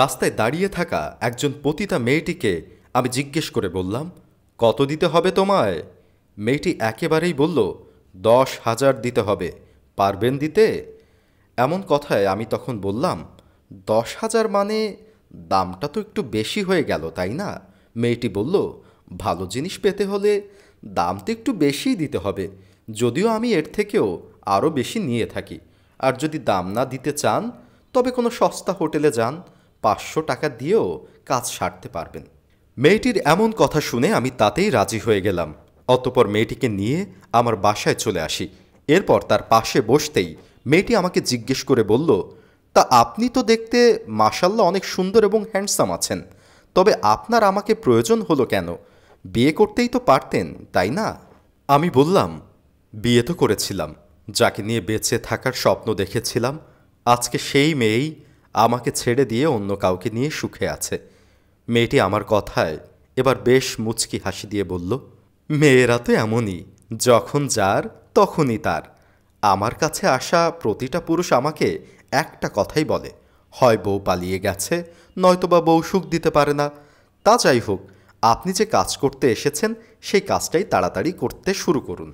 রাস্তায় দাঁড়িয়ে থাকা একজন পতিতা মেয়েটিকে আমি জিজ্ঞেস করে বললাম কত দিতে হবে তোমায় মেয়েটি একেবারেই বলল দশ হাজার দিতে হবে পারবেন দিতে এমন কথায় আমি তখন বললাম দশ হাজার মানে দামটা তো একটু বেশি হয়ে গেল তাই না মেয়েটি বলল ভালো জিনিস পেতে হলে দাম তো একটু বেশিই দিতে হবে যদিও আমি এর থেকেও আরও বেশি নিয়ে থাকি আর যদি দাম না দিতে চান তবে কোনো সস্তা হোটেলে যান পাঁচশো টাকা দিয়েও কাজ সারতে পারবেন মেয়েটির এমন কথা শুনে আমি তাতেই রাজি হয়ে গেলাম অতপর মেয়েটিকে নিয়ে আমার বাসায় চলে আসি এরপর তার পাশে বসতেই মেয়েটি আমাকে জিজ্ঞেস করে বলল তা আপনি তো দেখতে মাসাল্লা অনেক সুন্দর এবং হ্যান্ডসাম আছেন তবে আপনার আমাকে প্রয়োজন হলো কেন বিয়ে করতেই তো পারতেন তাই না আমি বললাম বিয়ে তো করেছিলাম যাকে নিয়ে বেঁচে থাকার স্বপ্ন দেখেছিলাম আজকে সেই মেয়েই আমাকে ছেড়ে দিয়ে অন্য কাউকে নিয়ে সুখে আছে মেয়েটি আমার কথায় এবার বেশ মুচকি হাসি দিয়ে বলল মেয়েরা তো এমনই যখন যার তখনই তার আমার কাছে আসা প্রতিটা পুরুষ আমাকে একটা কথাই বলে হয় বউ পালিয়ে গেছে নয়তোবা বউ সুখ দিতে পারে না তা যাই হোক আপনি যে কাজ করতে এসেছেন সেই কাজটাই তাড়াতাড়ি করতে শুরু করুন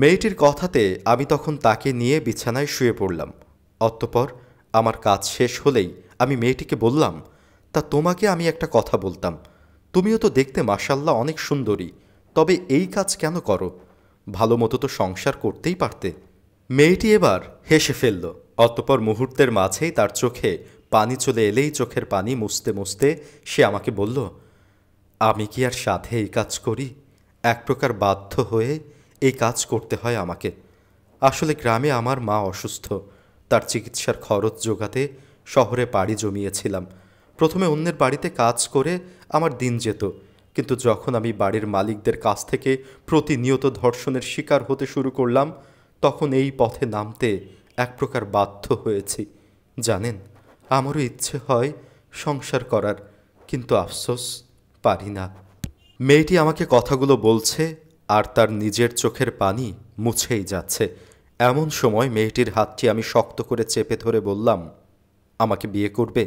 মেয়েটির কথাতে আমি তখন তাকে নিয়ে বিছানায় শুয়ে পড়লাম অতঃপর আমার কাজ শেষ হলেই আমি মেয়েটিকে বললাম তা তোমাকে আমি একটা কথা বলতাম তুমিও তো দেখতে মাসাল্লাহ অনেক সুন্দরী তবে এই কাজ কেন করো ভালো মতো তো সংসার করতেই পারতে মেয়েটি এবার হেসে ফেলল অতপর মুহূর্তের মাঝেই তার চোখে পানি চলে এলেই চোখের পানি মুছতে মুছতে সে আমাকে বলল আমি কি আর সাথে এই কাজ করি এক প্রকার বাধ্য হয়ে এই কাজ করতে হয় আমাকে আসলে গ্রামে আমার মা অসুস্থ তার চিকিৎসার খরচ যোগাতে শহরে পাড়ি জমিয়েছিলাম প্রথমে অন্যের বাড়িতে কাজ করে আমার দিন যেত কিন্তু যখন আমি বাড়ির মালিকদের কাছ থেকে প্রতিনিয়ত ধর্ষণের শিকার হতে শুরু করলাম তখন এই পথে নামতে এক প্রকার বাধ্য হয়েছি জানেন আমারও ইচ্ছে হয় সংসার করার কিন্তু আফসোস পারি না মেয়েটি আমাকে কথাগুলো বলছে আর তার নিজের চোখের পানি মুছেই যাচ্ছে এমন সময় মেয়েটির হাতটি আমি শক্ত করে চেপে ধরে বললাম আমাকে বিয়ে করবে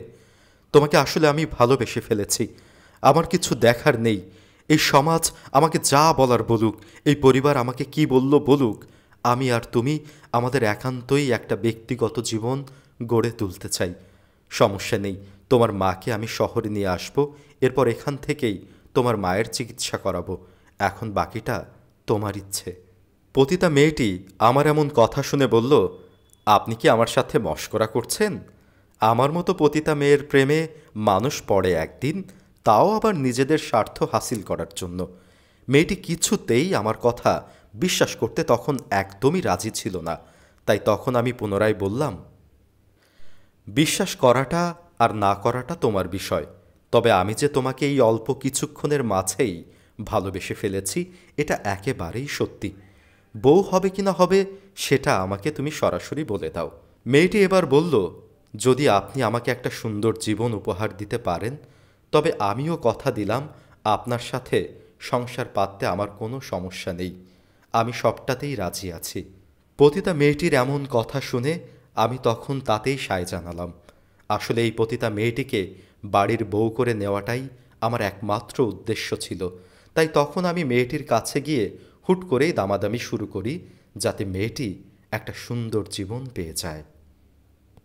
তোমাকে আসলে আমি ভালোবেসে ফেলেছি আমার কিছু দেখার নেই এই সমাজ আমাকে যা বলার বলুক এই পরিবার আমাকে কি বলল বলুক আমি আর তুমি আমাদের একান্তই একটা ব্যক্তিগত জীবন গড়ে তুলতে চাই সমস্যা নেই তোমার মাকে আমি শহরে নিয়ে আসব এরপর এখান থেকেই তোমার মায়ের চিকিৎসা করাবো এখন বাকিটা তোমার ইচ্ছে পতিতা মেয়েটি আমার এমন কথা শুনে বলল আপনি কি আমার সাথে মস্করা করছেন আমার মতো পতিতা মেয়ের প্রেমে মানুষ পড়ে একদিন তাও আবার নিজেদের স্বার্থ হাসিল করার জন্য মেয়েটি কিছুতেই আমার কথা বিশ্বাস করতে তখন একদমই রাজি ছিল না তাই তখন আমি পুনরায় বললাম বিশ্বাস করাটা আর না করাটা তোমার বিষয় তবে আমি যে তোমাকে এই অল্প কিছুক্ষণের মাঝেই ভালোবেসে ফেলেছি এটা একেবারেই সত্যি বউ হবে কি না হবে সেটা আমাকে তুমি সরাসরি বলে দাও মেয়েটি এবার বলল যদি আপনি আমাকে একটা সুন্দর জীবন উপহার দিতে পারেন তবে আমিও কথা দিলাম আপনার সাথে সংসার পাততে আমার কোনো সমস্যা নেই আমি সবটাতেই রাজি আছি পতিতা মেয়েটির এমন কথা শুনে আমি তখন তাতেই সায় জানালাম আসলে এই পতিতা মেয়েটিকে বাড়ির বউ করে নেওয়াটাই আমার একমাত্র উদ্দেশ্য ছিল তাই তখন আমি মেয়েটির কাছে গিয়ে হুট করেই দামাদামি শুরু করি যাতে মেয়েটি একটা সুন্দর জীবন পেয়ে যায়